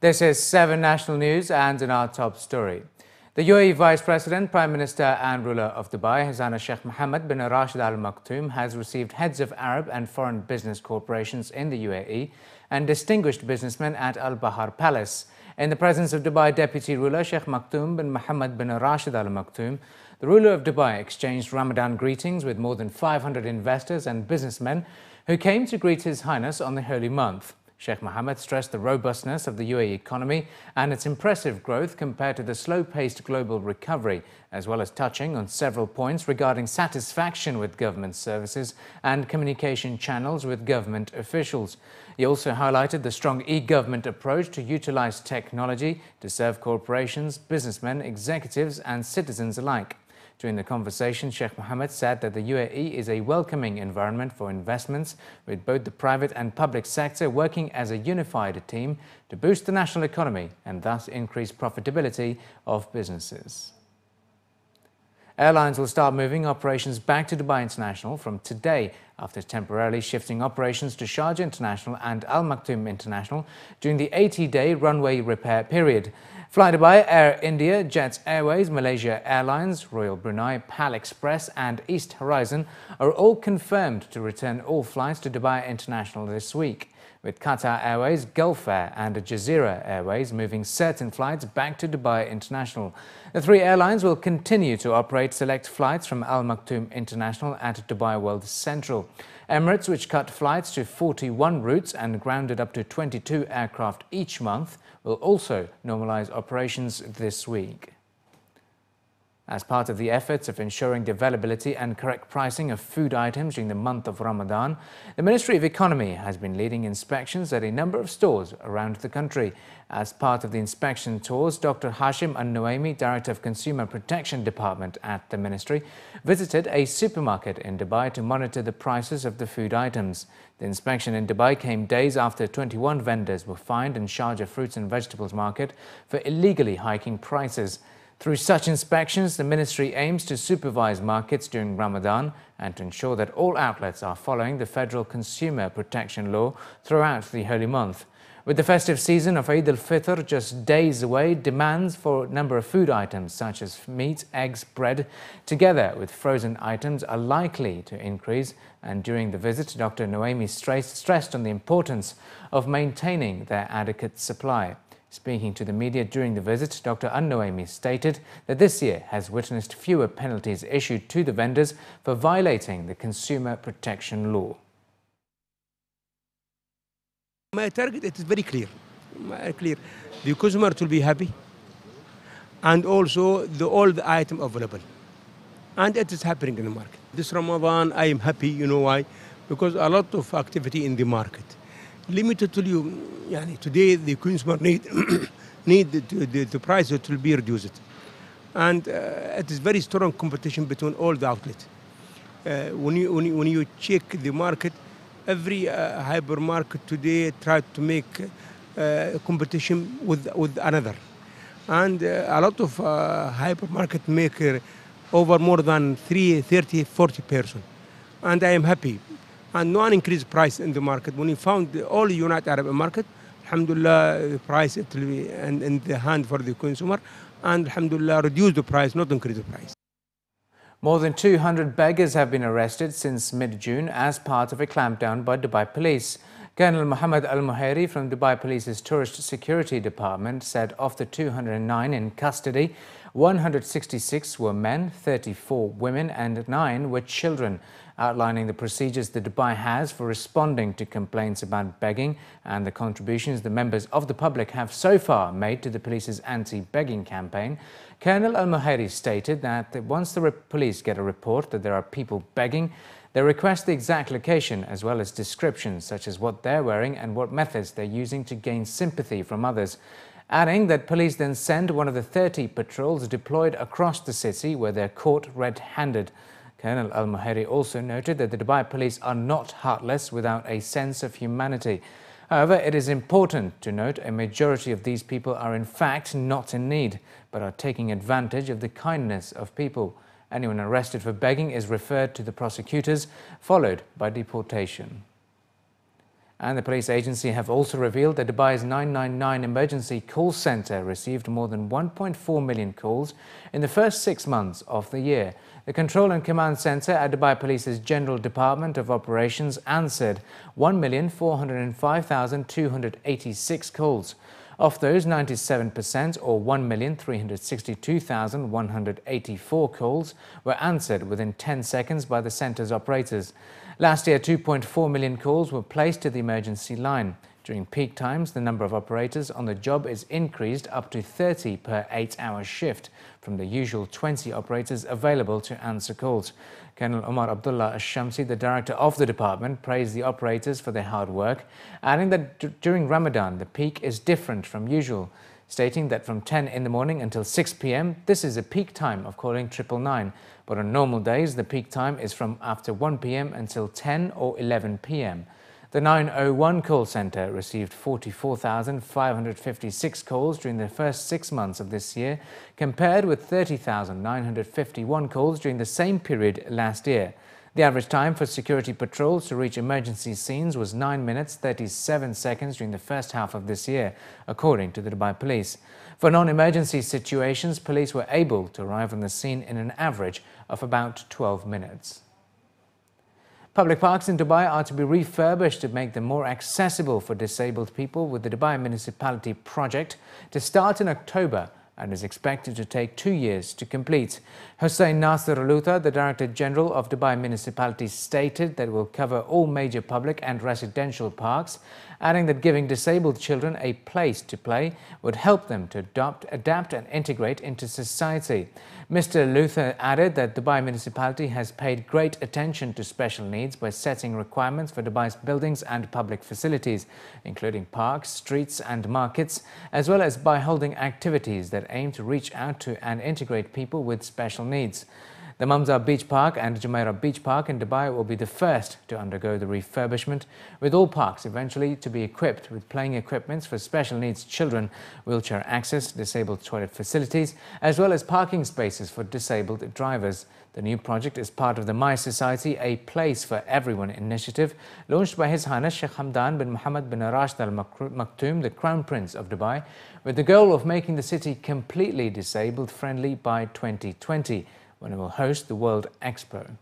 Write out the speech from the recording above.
This is 7 National News and in our top story. The UAE Vice President, Prime Minister and ruler of Dubai, Hassan Sheikh Mohammed bin Rashid Al Maktoum, has received heads of Arab and foreign business corporations in the UAE and distinguished businessmen at Al Bahar Palace. In the presence of Dubai Deputy Ruler Sheikh Maktoum bin Mohammed bin Rashid Al Maktoum, the ruler of Dubai exchanged Ramadan greetings with more than 500 investors and businessmen who came to greet His Highness on the holy month. Sheikh Mohammed stressed the robustness of the UAE economy and its impressive growth compared to the slow paced global recovery, as well as touching on several points regarding satisfaction with government services and communication channels with government officials. He also highlighted the strong e government approach to utilize technology to serve corporations, businessmen, executives, and citizens alike. During the conversation, Sheikh Mohammed said that the UAE is a welcoming environment for investments, with both the private and public sector working as a unified team to boost the national economy and thus increase profitability of businesses. Airlines will start moving operations back to Dubai International from today after temporarily shifting operations to Sharjah International and Al Maktoum International during the 80-day runway repair period. Fly Dubai, Air India, Jets Airways, Malaysia Airlines, Royal Brunei, PAL Express and East Horizon are all confirmed to return all flights to Dubai International this week with Qatar Airways, Gulf Air and Jazeera Airways moving certain flights back to Dubai International. The three airlines will continue to operate select flights from Al Maktoum International at Dubai World Central. Emirates, which cut flights to 41 routes and grounded up to 22 aircraft each month, will also normalize operations this week. As part of the efforts of ensuring the availability and correct pricing of food items during the month of Ramadan, the Ministry of Economy has been leading inspections at a number of stores around the country. As part of the inspection tours, Dr. Hashim an Director of Consumer Protection Department at the Ministry, visited a supermarket in Dubai to monitor the prices of the food items. The inspection in Dubai came days after 21 vendors were fined in Sharjah Fruits and Vegetables Market for illegally hiking prices. Through such inspections, the ministry aims to supervise markets during Ramadan and to ensure that all outlets are following the federal consumer protection law throughout the holy month. With the festive season of Eid al-Fitr just days away, demands for a number of food items such as meat, eggs, bread, together with frozen items are likely to increase. And during the visit, Dr. Noemi stressed on the importance of maintaining their adequate supply. Speaking to the media during the visit, Dr. Annoemi stated that this year has witnessed fewer penalties issued to the vendors for violating the consumer protection law. My target it is very clear, very clear. The consumer will be happy, and also the all the item available, and it is happening in the market. This Ramadan, I am happy. You know why? Because a lot of activity in the market limited to you. today the consumer need need the, the, the price that will be reduced and uh, it is very strong competition between all the outlets uh, when, you, when you when you check the market every uh, hypermarket today try to make uh, competition with with another and uh, a lot of uh, hypermarket maker over more than 30 40 person. and i am happy and no one increased price in the market. When we found all United Arab market, alhamdulillah, price it will be in, in the hand for the consumer, and alhamdulillah, reduce the price, not increase the price. More than 200 beggars have been arrested since mid-June as part of a clampdown by Dubai police. Colonel Mohammed Al-Muhairi from Dubai Police's Tourist Security Department said of the 209 in custody, 166 were men, 34 women and 9 were children outlining the procedures the Dubai has for responding to complaints about begging and the contributions the members of the public have so far made to the police's anti-begging campaign. Colonel Al-Muhairi stated that once the police get a report that there are people begging, they request the exact location as well as descriptions such as what they're wearing and what methods they're using to gain sympathy from others adding that police then send one of the 30 patrols deployed across the city where they're caught red-handed. Colonel Al Maheri also noted that the Dubai police are not heartless without a sense of humanity. However, it is important to note a majority of these people are in fact not in need, but are taking advantage of the kindness of people. Anyone arrested for begging is referred to the prosecutors, followed by deportation. And the police agency have also revealed that Dubai's 999 emergency call centre received more than 1.4 million calls in the first six months of the year. The Control and Command Centre at Dubai Police's General Department of Operations answered 1,405,286 calls. Of those, 97% or 1,362,184 calls were answered within 10 seconds by the centre's operators. Last year, 2.4 million calls were placed to the emergency line. During peak times, the number of operators on the job is increased up to 30 per eight-hour shift from the usual 20 operators available to answer calls. Colonel Omar Abdullah Ashamsi, the director of the department, praised the operators for their hard work, adding that during Ramadan, the peak is different from usual stating that from 10 in the morning until 6 p.m., this is a peak time of calling 999. But on normal days, the peak time is from after 1 p.m. until 10 or 11 p.m. The 901 call centre received 44,556 calls during the first six months of this year, compared with 30,951 calls during the same period last year. The average time for security patrols to reach emergency scenes was 9 minutes 37 seconds during the first half of this year, according to the Dubai police. For non-emergency situations, police were able to arrive on the scene in an average of about 12 minutes. Public parks in Dubai are to be refurbished to make them more accessible for disabled people with the Dubai Municipality project to start in October and is expected to take two years to complete. Hossein Nasser Luther, the Director General of Dubai Municipalities, stated that it will cover all major public and residential parks, adding that giving disabled children a place to play would help them to adopt, adapt and integrate into society. Mr. Luther added that Dubai Municipality has paid great attention to special needs by setting requirements for Dubai's buildings and public facilities, including parks, streets and markets, as well as by holding activities that aim to reach out to and integrate people with special needs. The Mamza Beach Park and Jumeirah Beach Park in Dubai will be the first to undergo the refurbishment, with all parks eventually to be equipped with playing equipments for special needs children, wheelchair access, disabled toilet facilities, as well as parking spaces for disabled drivers. The new project is part of the My Society, a Place for Everyone initiative, launched by His Highness Sheikh Hamdan bin Mohammed bin Rashid Al Maktoum, the Crown Prince of Dubai, with the goal of making the city completely disabled friendly by 2020 when it will host the World Expo